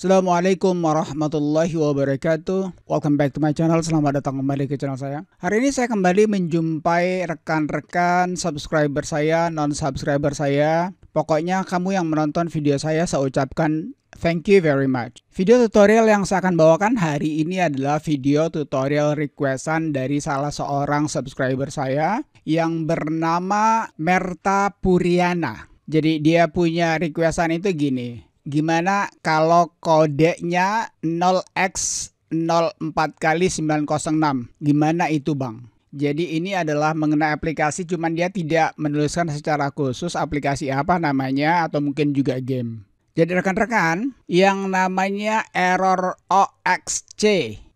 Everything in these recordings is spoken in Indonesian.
Assalamualaikum warahmatullahi wabarakatuh Welcome back to my channel, selamat datang kembali ke channel saya Hari ini saya kembali menjumpai rekan-rekan subscriber saya, non-subscriber saya Pokoknya kamu yang menonton video saya, saya ucapkan Thank you very much. Video tutorial yang saya akan bawakan hari ini adalah video tutorial requestan dari salah seorang subscriber saya yang bernama Merta Puriana. Jadi dia punya requestan itu gini. Gimana kalau kodenya 0x04 kali 906? Gimana itu Bang? Jadi ini adalah mengenai aplikasi cuman dia tidak menuliskan secara khusus aplikasi apa namanya atau mungkin juga game. Jadi rekan-rekan yang namanya error OXC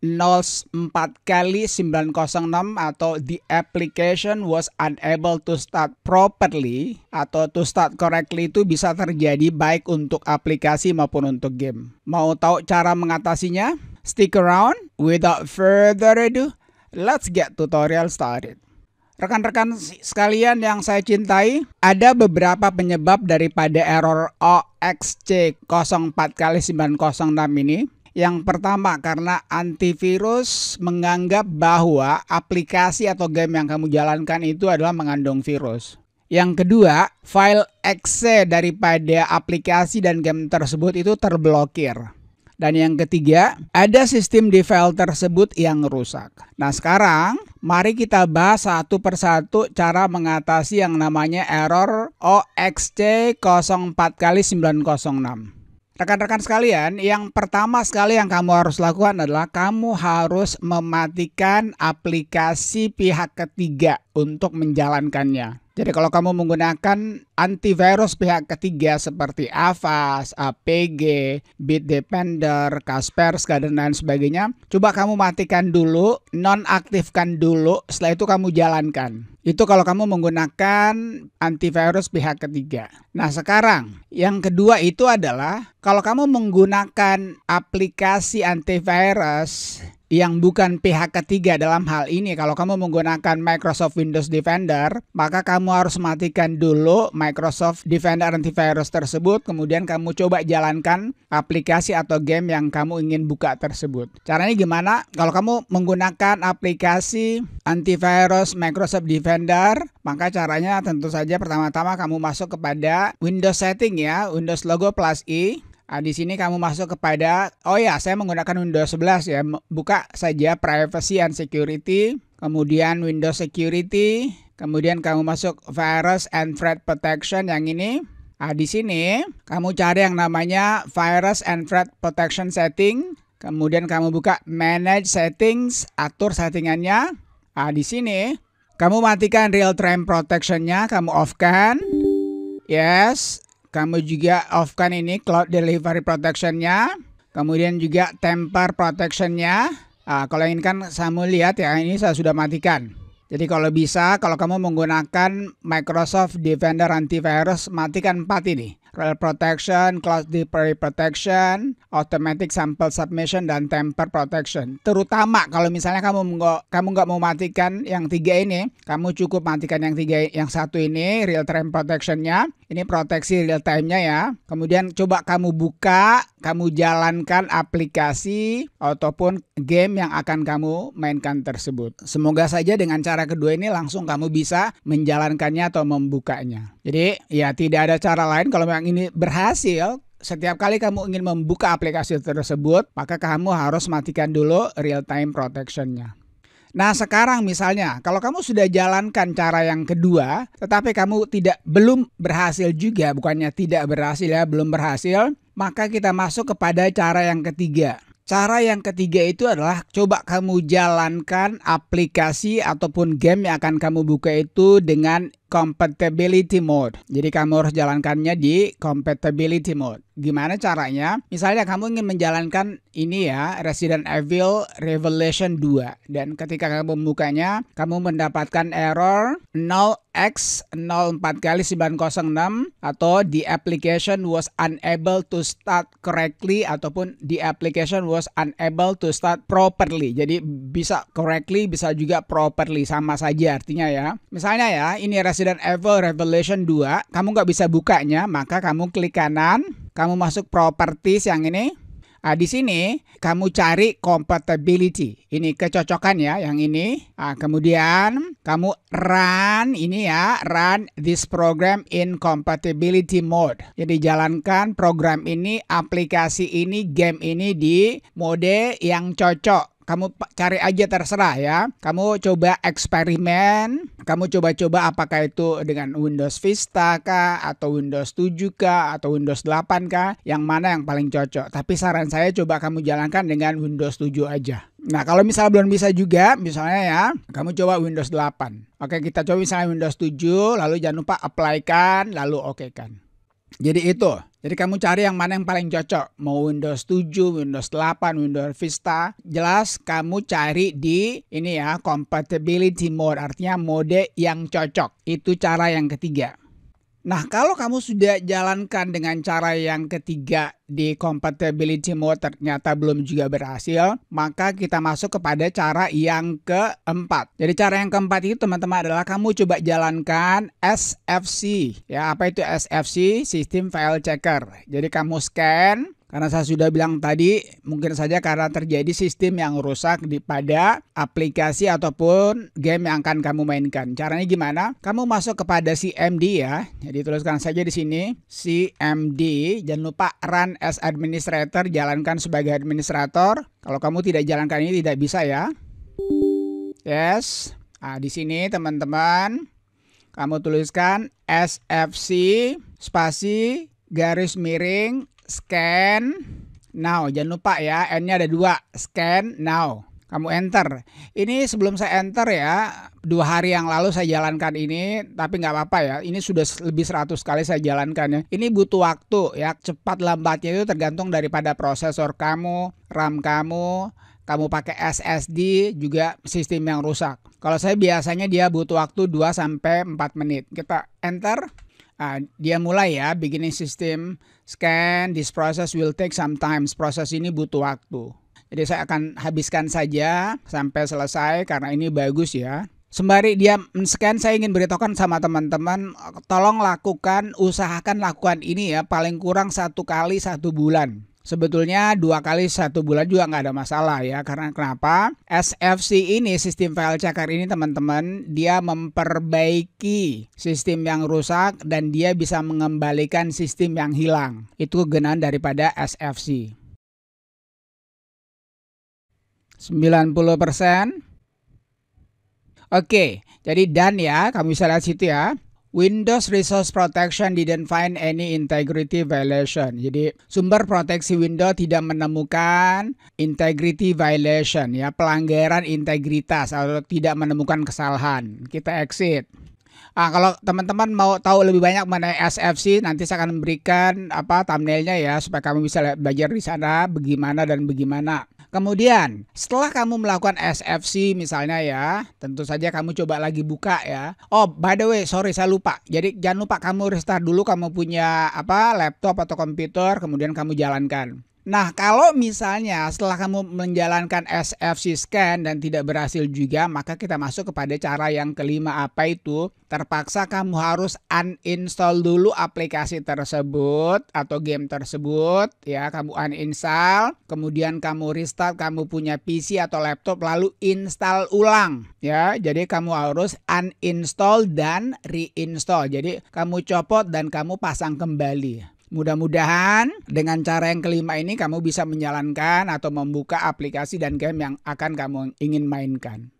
04 kali 906 atau the application was unable to start properly atau to start correctly itu bisa terjadi baik untuk aplikasi maupun untuk game. Mau tahu cara mengatasinya? Stick around. Without further ado, let's get tutorial started. Rekan-rekan sekalian yang saya cintai, ada beberapa penyebab daripada error OXC 04 kali 906 ini. Yang pertama karena antivirus menganggap bahwa aplikasi atau game yang kamu jalankan itu adalah mengandung virus. Yang kedua, file exe daripada aplikasi dan game tersebut itu terblokir. Dan yang ketiga, ada sistem di file tersebut yang rusak. Nah sekarang, mari kita bahas satu persatu cara mengatasi yang namanya error OXC04 x 906. Rekan-rekan sekalian, yang pertama sekali yang kamu harus lakukan adalah kamu harus mematikan aplikasi pihak ketiga untuk menjalankannya. Jadi kalau kamu menggunakan antivirus pihak ketiga seperti Avast, APG, Bitdefender, Kaspersky dan lain sebagainya, coba kamu matikan dulu, nonaktifkan dulu, setelah itu kamu jalankan. Itu kalau kamu menggunakan antivirus pihak ketiga. Nah, sekarang yang kedua itu adalah kalau kamu menggunakan aplikasi antivirus yang bukan pihak ketiga dalam hal ini kalau kamu menggunakan Microsoft Windows Defender maka kamu harus matikan dulu Microsoft Defender antivirus tersebut kemudian kamu coba jalankan aplikasi atau game yang kamu ingin buka tersebut caranya gimana kalau kamu menggunakan aplikasi antivirus Microsoft Defender maka caranya tentu saja pertama-tama kamu masuk kepada Windows setting ya Windows logo plus i Nah, di sini kamu masuk kepada, oh ya, saya menggunakan Windows 11 ya. Buka saja Privacy and Security, kemudian Windows Security, kemudian kamu masuk Virus and Threat Protection yang ini. Nah, di sini kamu cari yang namanya Virus and Threat Protection Setting, kemudian kamu buka Manage Settings, atur settingannya. Nah, di sini kamu matikan real time protectionnya, kamu off kan? Yes, kamu juga off kan ini cloud delivery protectionnya. Kemudian juga temper protectionnya. Nah, kalau ingin kan kamu lihat ya ini saya sudah matikan. Jadi kalau bisa kalau kamu menggunakan Microsoft Defender antivirus matikan 4 ini. Real protection, Cloud delivery protection, automatic sample submission dan temper protection. Terutama kalau misalnya kamu nggak kamu nggak mau matikan yang tiga ini, kamu cukup matikan yang tiga yang satu ini real time protectionnya, ini proteksi real time-nya ya. Kemudian coba kamu buka, kamu jalankan aplikasi ataupun game yang akan kamu mainkan tersebut. Semoga saja dengan cara kedua ini langsung kamu bisa menjalankannya atau membukanya. Jadi ya tidak ada cara lain kalau memang yang ini berhasil, setiap kali kamu ingin membuka aplikasi tersebut, maka kamu harus matikan dulu real time protectionnya. Nah sekarang misalnya kalau kamu sudah jalankan cara yang kedua tetapi kamu tidak belum berhasil juga bukannya tidak berhasil ya belum berhasil maka kita masuk kepada cara yang ketiga. Cara yang ketiga itu adalah coba kamu jalankan aplikasi ataupun game yang akan kamu buka itu dengan compatibility mode. Jadi kamu harus jalankannya di compatibility mode. Gimana caranya? Misalnya kamu ingin menjalankan ini ya, Resident Evil Revelation 2 dan ketika kamu membukanya, kamu mendapatkan error 0x04 kali 906 atau the application was unable to start correctly ataupun the application was unable to start properly. Jadi bisa correctly bisa juga properly sama saja artinya ya. Misalnya ya, ini Resident Resident Evil Revelation 2 kamu nggak bisa bukanya maka kamu klik kanan kamu masuk properties yang ini Nah, di sini kamu cari compatibility. Ini kecocokan ya yang ini. Nah, kemudian kamu run ini ya, run this program in compatibility mode. Jadi jalankan program ini, aplikasi ini, game ini di mode yang cocok kamu cari aja terserah ya. Kamu coba eksperimen, kamu coba-coba apakah itu dengan Windows Vista kah atau Windows 7 kah atau Windows 8 kah, yang mana yang paling cocok. Tapi saran saya coba kamu jalankan dengan Windows 7 aja. Nah, kalau misalnya belum bisa juga, misalnya ya, kamu coba Windows 8. Oke, kita coba misalnya Windows 7, lalu jangan lupa apply kan, lalu oke okay kan. Jadi itu. Jadi kamu cari yang mana yang paling cocok. Mau Windows 7, Windows 8, Windows Vista. Jelas kamu cari di ini ya compatibility mode. Artinya mode yang cocok. Itu cara yang ketiga. Nah, kalau kamu sudah jalankan dengan cara yang ketiga di compatibility mode ternyata belum juga berhasil, maka kita masuk kepada cara yang keempat. Jadi cara yang keempat itu teman-teman adalah kamu coba jalankan SFC. Ya, apa itu SFC? Sistem File Checker. Jadi kamu scan karena saya sudah bilang tadi, mungkin saja karena terjadi sistem yang rusak di pada aplikasi ataupun game yang akan kamu mainkan. Caranya gimana? Kamu masuk kepada CMD ya. Jadi tuliskan saja di sini CMD. Jangan lupa run as administrator, jalankan sebagai administrator. Kalau kamu tidak jalankan ini tidak bisa ya. Yes. Nah, di sini teman-teman kamu tuliskan SFC spasi garis miring scan now. Jangan lupa ya, N-nya ada dua. Scan now. Kamu enter. Ini sebelum saya enter ya, dua hari yang lalu saya jalankan ini, tapi nggak apa-apa ya. Ini sudah lebih 100 kali saya jalankan ya Ini butuh waktu ya, cepat lambatnya itu tergantung daripada prosesor kamu, RAM kamu, kamu pakai SSD juga sistem yang rusak. Kalau saya biasanya dia butuh waktu 2 sampai 4 menit. Kita enter uh, dia mulai ya beginning system scan this process will take some time proses ini butuh waktu jadi saya akan habiskan saja sampai selesai karena ini bagus ya sembari dia men-scan saya ingin beritahukan sama teman-teman tolong lakukan usahakan lakukan ini ya paling kurang satu kali satu bulan Sebetulnya dua kali satu bulan juga nggak ada masalah ya karena kenapa SFC ini sistem file checker ini teman-teman dia memperbaiki sistem yang rusak dan dia bisa mengembalikan sistem yang hilang itu genan daripada SFC 90% Oke jadi dan ya kamu bisa lihat situ ya Windows Resource Protection didn't find any integrity violation. Jadi sumber proteksi Windows tidak menemukan integrity violation ya pelanggaran integritas atau tidak menemukan kesalahan. Kita exit. Ah, kalau teman-teman mau tahu lebih banyak mengenai SFC, nanti saya akan memberikan apa thumbnailnya ya supaya kamu bisa belajar di sana bagaimana dan bagaimana. Kemudian, setelah kamu melakukan SFC misalnya ya, tentu saja kamu coba lagi buka ya. Oh, by the way, sorry saya lupa. Jadi jangan lupa kamu restart dulu kamu punya apa laptop atau komputer, kemudian kamu jalankan. Nah, kalau misalnya setelah kamu menjalankan SFC scan dan tidak berhasil juga, maka kita masuk kepada cara yang kelima apa itu? Terpaksa kamu harus uninstall dulu aplikasi tersebut atau game tersebut, ya, kamu uninstall, kemudian kamu restart kamu punya PC atau laptop lalu install ulang, ya. Jadi kamu harus uninstall dan reinstall. Jadi kamu copot dan kamu pasang kembali. Mudah-mudahan dengan cara yang kelima ini kamu bisa menjalankan atau membuka aplikasi dan game yang akan kamu ingin mainkan.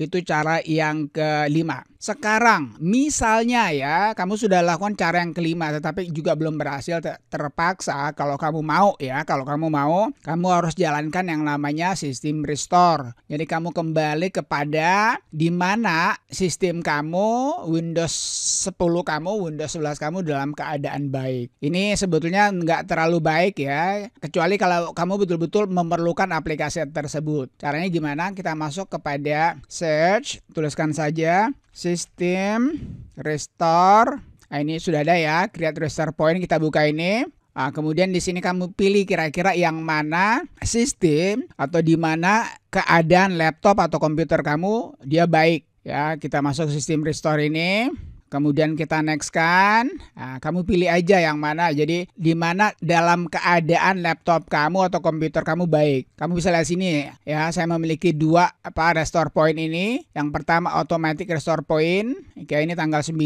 Itu cara yang kelima. Sekarang, misalnya ya, kamu sudah lakukan cara yang kelima tetapi juga belum berhasil, terpaksa kalau kamu mau ya, kalau kamu mau, kamu harus jalankan yang namanya sistem restore. Jadi kamu kembali kepada di mana sistem kamu Windows 10 kamu, Windows 11 kamu dalam keadaan baik. Ini sebetulnya nggak terlalu baik ya, kecuali kalau kamu betul-betul memerlukan aplikasi tersebut. Caranya gimana? Kita masuk kepada search, tuliskan saja sistem restore. Nah, ini sudah ada ya, create restore point kita buka ini. Nah, kemudian di sini kamu pilih kira-kira yang mana sistem atau di mana keadaan laptop atau komputer kamu dia baik. Ya, kita masuk sistem restore ini. Kemudian kita next kan. Nah, kamu pilih aja yang mana. Jadi di mana dalam keadaan laptop kamu atau komputer kamu baik. Kamu bisa lihat sini ya. Saya memiliki dua apa restore point ini. Yang pertama automatic restore point. Oke, ini tanggal 9.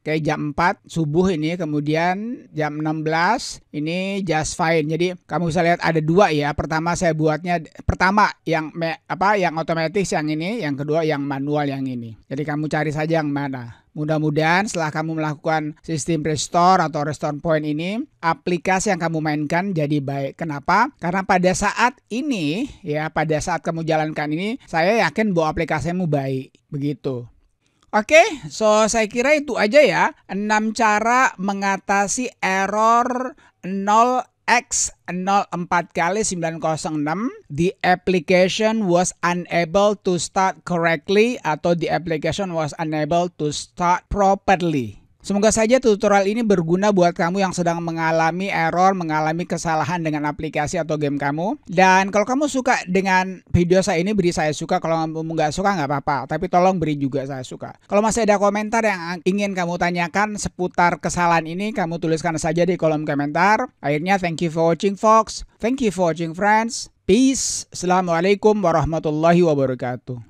Oke, jam 4 subuh ini. Kemudian jam 16 ini just fine. Jadi kamu bisa lihat ada dua ya. Pertama saya buatnya pertama yang apa yang otomatis yang ini, yang kedua yang manual yang ini. Jadi kamu cari saja yang mana. Mudah-mudahan setelah kamu melakukan sistem restore atau restore point ini, aplikasi yang kamu mainkan jadi baik. Kenapa? Karena pada saat ini, ya pada saat kamu jalankan ini, saya yakin bahwa aplikasimu baik. Begitu. Oke, okay, so saya kira itu aja ya. 6 cara mengatasi error 0 X04 kali 906 the application was unable to start correctly atau the application was unable to start properly. Semoga saja tutorial ini berguna buat kamu yang sedang mengalami error, mengalami kesalahan dengan aplikasi atau game kamu. Dan kalau kamu suka dengan video saya ini, beri saya suka. Kalau kamu nggak suka nggak apa-apa, tapi tolong beri juga saya suka. Kalau masih ada komentar yang ingin kamu tanyakan seputar kesalahan ini, kamu tuliskan saja di kolom komentar. Akhirnya thank you for watching Fox. Thank you for watching friends. Peace. Assalamualaikum warahmatullahi wabarakatuh.